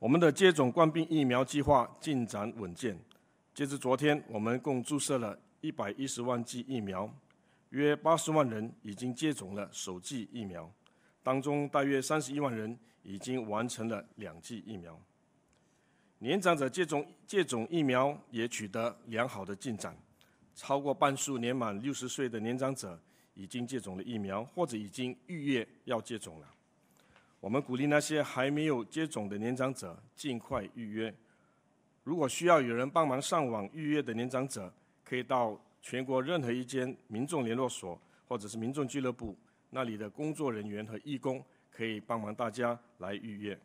我们的接种冠病疫苗计划进展稳健。截至昨天，我们共注射了一百一十万剂疫苗，约八十万人已经接种了首剂疫苗，当中大约三十一万人已经完成了两剂疫苗。年长者接种接种疫苗也取得良好的进展，超过半数年满六十岁的年长者已经接种了疫苗，或者已经预约要接种了。我们鼓励那些还没有接种的年长者尽快预约。如果需要有人帮忙上网预约的年长者，可以到全国任何一间民众联络所或者是民众俱乐部，那里的工作人员和义工可以帮忙大家来预约。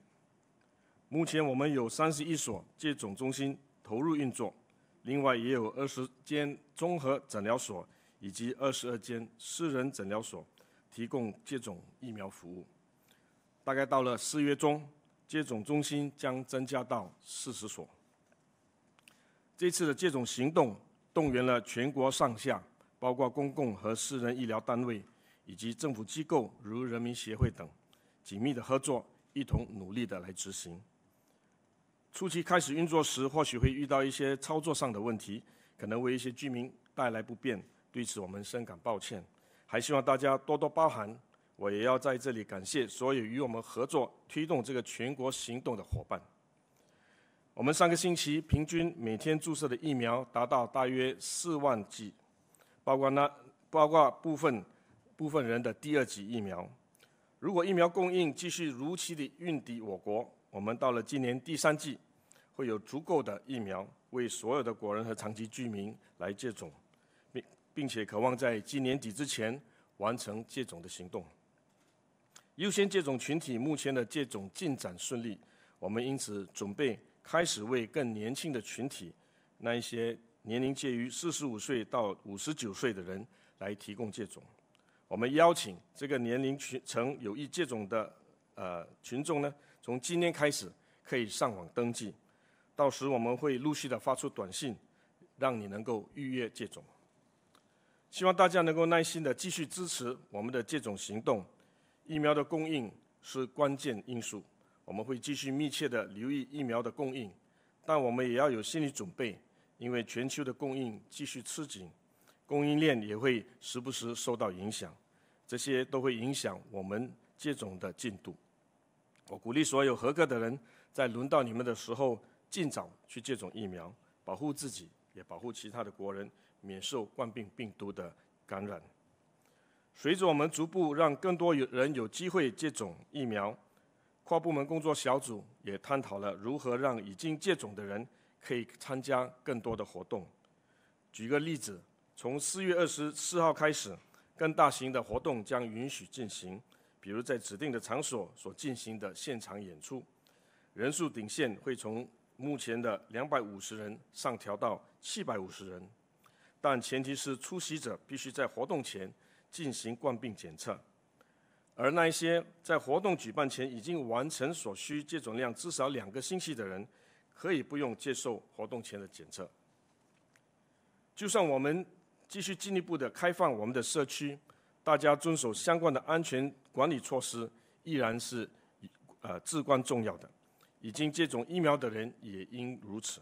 目前我们有三十一所接种中心投入运作，另外也有二十间综合诊疗所以及二十二间私人诊疗所提供接种疫苗服务。大概到了四月中，接种中心将增加到四十所。这次的接种行动动员了全国上下，包括公共和私人医疗单位以及政府机构，如人民协会等，紧密的合作，一同努力的来执行。初期开始运作时，或许会遇到一些操作上的问题，可能为一些居民带来不便，对此我们深感抱歉，还希望大家多多包涵。我也要在这里感谢所有与我们合作推动这个全国行动的伙伴。我们上个星期平均每天注射的疫苗达到大约四万剂，包括那包括部分部分人的第二剂疫苗。如果疫苗供应继续如期的运抵我国，我们到了今年第三季会有足够的疫苗为所有的国人和长期居民来接种，并并且渴望在今年底之前完成接种的行动。优先接种群体目前的接种进展顺利，我们因此准备开始为更年轻的群体，那一些年龄介于四十五岁到五十九岁的人来提供接种。我们邀请这个年龄群层有意接种的呃群众呢，从今天开始可以上网登记，到时我们会陆续的发出短信，让你能够预约接种。希望大家能够耐心的继续支持我们的接种行动。疫苗的供应是关键因素，我们会继续密切地留意疫苗的供应，但我们也要有心理准备，因为全球的供应继续吃紧，供应链也会时不时受到影响，这些都会影响我们接种的进度。我鼓励所有合格的人，在轮到你们的时候，尽早去接种疫苗，保护自己，也保护其他的国人免受冠病病毒的感染。随着我们逐步让更多有人有机会接种疫苗，跨部门工作小组也探讨了如何让已经接种的人可以参加更多的活动。举个例子，从四月二十四号开始，更大型的活动将允许进行，比如在指定的场所所进行的现场演出，人数顶限会从目前的两百五十人上调到七百五十人，但前提是出席者必须在活动前。进行冠病检测，而那一些在活动举办前已经完成所需接种量至少两个星期的人，可以不用接受活动前的检测。就算我们继续进一步的开放我们的社区，大家遵守相关的安全管理措施，依然是呃至关重要的。已经接种疫苗的人也应如此。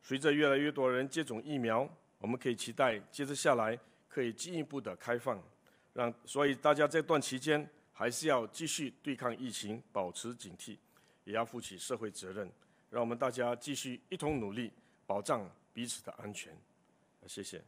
随着越来越多人接种疫苗，我们可以期待接着下来。可以进一步的开放，让所以大家这段期间还是要继续对抗疫情，保持警惕，也要负起社会责任，让我们大家继续一同努力，保障彼此的安全。谢谢。